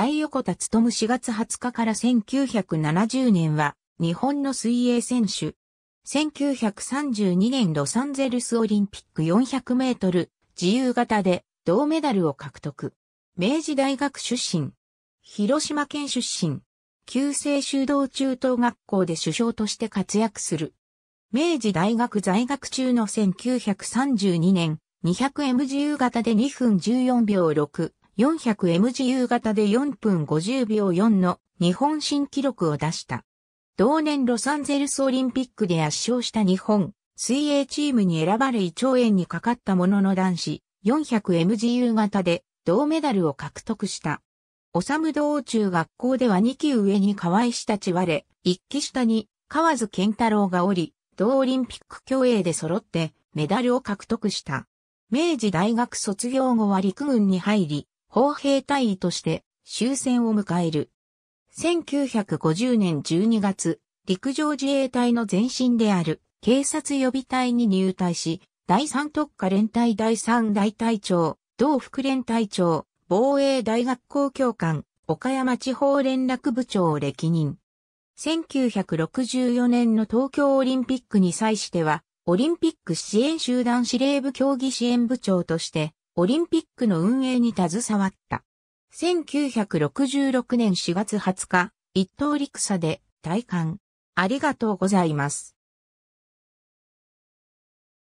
大横田勤4月20日から1970年は日本の水泳選手。1932年ロサンゼルスオリンピック400メートル自由形で銅メダルを獲得。明治大学出身。広島県出身。旧制修道中等学校で首相として活躍する。明治大学在学中の1932年 200M 自由形で2分14秒6。400mg u 型で4分50秒4の日本新記録を出した。同年ロサンゼルスオリンピックで圧勝した日本水泳チームに選ばれ胃腸炎にかかったものの男子 400mg u 型で銅メダルを獲得した。おさむ道中学校では2級上に河合したち割れ、1期下に河津健太郎がおり、同オリンピック競泳で揃ってメダルを獲得した。明治大学卒業後は陸軍に入り、砲兵隊医として終戦を迎える。1950年12月、陸上自衛隊の前身である警察予備隊に入隊し、第3特科連隊第3大隊長、同副連隊長、防衛大学校教官、岡山地方連絡部長を歴任。1964年の東京オリンピックに際しては、オリンピック支援集団司令部競技支援部長として、オリンピックの運営に携わった。1966年4月20日、一等陸佐で体感。ありがとうございます。